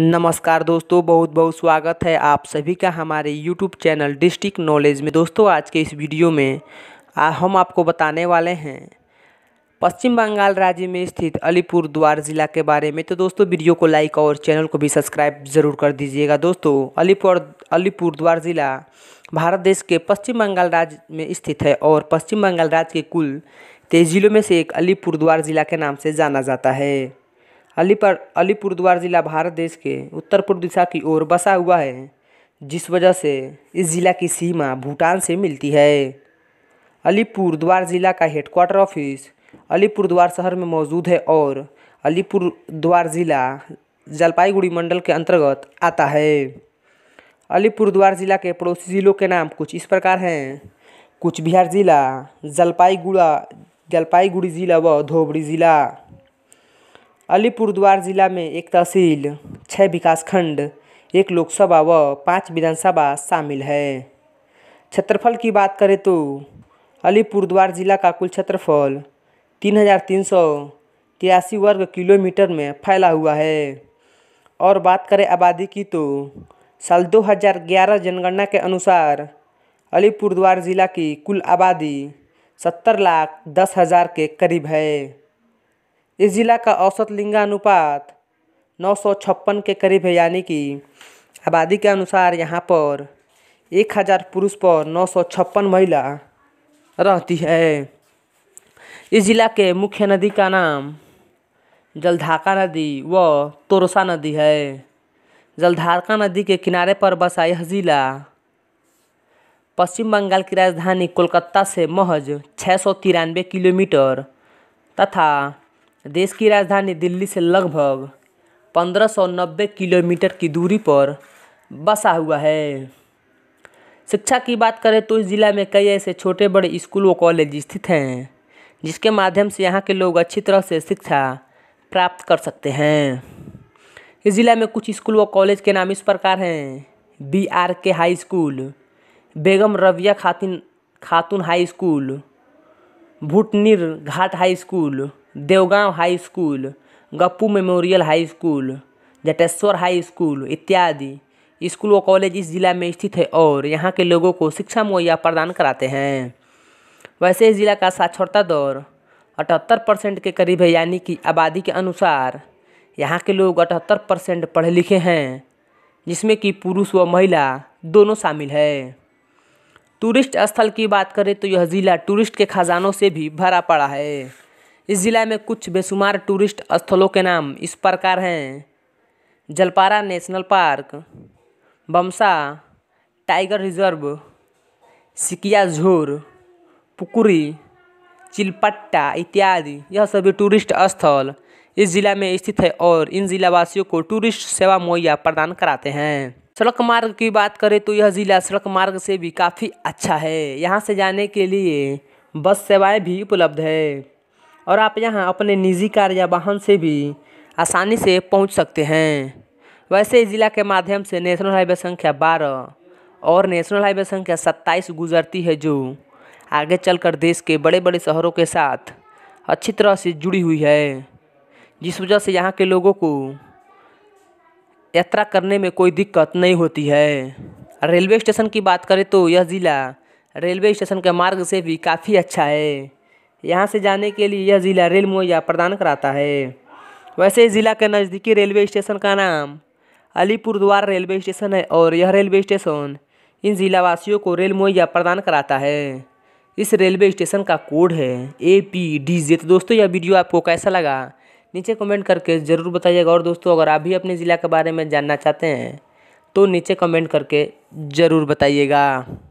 नमस्कार दोस्तों बहुत बहुत स्वागत है आप सभी का हमारे यूट्यूब चैनल डिस्ट्रिक्ट नॉलेज में दोस्तों आज के इस वीडियो में आ, हम आपको बताने वाले हैं पश्चिम बंगाल राज्य में स्थित अलीपुर द्वार ज़िला के बारे में तो दोस्तों वीडियो को लाइक और चैनल को भी सब्सक्राइब ज़रूर कर दीजिएगा दोस्तों अलीपुर अलीपुरद्वार ज़िला भारत देश के पश्चिम बंगाल राज्य में स्थित है और पश्चिम बंगाल राज्य के कुल तेईस ज़िलों में से एक अलीपुरद्वार ज़िला के नाम से जाना जाता है अलीपर अलीपुरद्वार ज़िला भारत देश के उत्तर पूर्व दिशा की ओर बसा हुआ है जिस वजह से इस ज़िला की सीमा भूटान से मिलती है अलीपुरद्वार ज़िला का हेडक्वार्टर ऑफिस अलीपुरद्वार शहर में मौजूद है और अलीपुरद्वार ज़िला जलपाईगुड़ी मंडल के अंतर्गत आता है अलीपुरद्वार ज़िला के पड़ोसी ज़िलों के नाम कुछ इस प्रकार हैं कुछ बिहार ज़िला जलपाईगुड़ा जलपाईगुड़ी ज़िला व धोबड़ी ज़िला अलीपुरद्वार जिला में एक तहसील छः विकासखंड एक लोकसभा व पाँच विधानसभा शामिल है क्षेत्रफल की बात करें तो अलीपुरद्वार ज़िला का कुल क्षेत्रफल तीन हज़ार तीन सौ तिरासी वर्ग किलोमीटर में फैला हुआ है और बात करें आबादी की तो साल 2011 जनगणना के अनुसार अलीपुरद्वार ज़िला की कुल आबादी सत्तर लाख दस हज़ार के करीब है इस ज़िला का औसत लिंगानुपात नौ सौ छप्पन के करीब है यानी कि आबादी के अनुसार यहाँ पर एक हज़ार पुरुष पर नौ सौ छप्पन महिला रहती है इस ज़िला के मुख्य नदी का नाम जलधाका नदी व तोरसा नदी है जलधाका नदी के किनारे पर बसा यह ज़िला पश्चिम बंगाल की राजधानी कोलकाता से महज छः किलोमीटर तथा देश की राजधानी दिल्ली से लगभग 1590 किलोमीटर की दूरी पर बसा हुआ है शिक्षा की बात करें तो इस ज़िला में कई ऐसे छोटे बड़े स्कूल व कॉलेज स्थित हैं जिसके माध्यम से यहाँ के लोग अच्छी तरह से शिक्षा प्राप्त कर सकते हैं इस ज़िला में कुछ स्कूल व कॉलेज के नाम इस प्रकार हैं B R K high school Begum Raviya खातिन Khatun high school Bhutnir Ghat high school Deogaon high school Gappu memorial high school Jateshwar high school इत्यादि स्कूल व कॉलेज इस ज़िला में स्थित है और यहाँ के लोगों को शिक्षा मुहैया प्रदान कराते हैं वैसे इस ज़िला का साक्षरता दौर अठहत्तर परसेंट के करीब है यानी कि आबादी के अनुसार यहाँ के लोग अठहत्तर परसेंट पढ़े लिखे हैं जिसमें कि पुरुष व महिला दोनों शामिल है टूरिस्ट स्थल की बात करें तो यह ज़िला टूरिस्ट के खजानों से भी भरा पड़ा है इस ज़िला में कुछ बेशुमार टूरिस्ट स्थलों के नाम इस प्रकार हैं जलपारा नेशनल पार्क बमसा टाइगर रिजर्व सिकिया झोर पुकुरी चिलपट्टा इत्यादि यह सभी टूरिस्ट स्थल इस ज़िला में स्थित है और इन ज़िलावासियों को टूरिस्ट सेवा मुहैया प्रदान कराते हैं सड़क मार्ग की बात करें तो यह ज़िला सड़क मार्ग से भी काफ़ी अच्छा है यहाँ से जाने के लिए बस सेवाएं भी उपलब्ध है और आप यहाँ अपने निजी कार या वाहन से भी आसानी से पहुँच सकते हैं वैसे ही ज़िला के माध्यम से नेशनल हाईवे संख्या बारह और नेशनल हाईवे संख्या सत्ताईस गुजरती है जो आगे चलकर देश के बड़े बड़े शहरों के साथ अच्छी तरह से जुड़ी हुई है जिस वजह से यहाँ के लोगों को यात्रा करने में कोई दिक्कत नहीं होती है रेलवे स्टेशन की बात करें तो यह ज़िला रेलवे स्टेशन के मार्ग से भी काफ़ी अच्छा है यहाँ से जाने के लिए यह ज़िला रेल मुहैया प्रदान कराता है वैसे ही ज़िला के नज़दीकी रेलवे स्टेशन का नाम अलीपुर द्वार रेलवे स्टेशन है और यह रेलवे स्टेशन इन ज़िलावासियों को रेल मुहैया प्रदान कराता है इस रेलवे स्टेशन का कोड है ए पी डी जे तो दोस्तों यह वीडियो आपको कैसा लगा नीचे कमेंट करके ज़रूर बताइएगा और दोस्तों अगर आप भी अपने ज़िला के बारे में जानना चाहते हैं तो नीचे कमेंट करके ज़रूर बताइएगा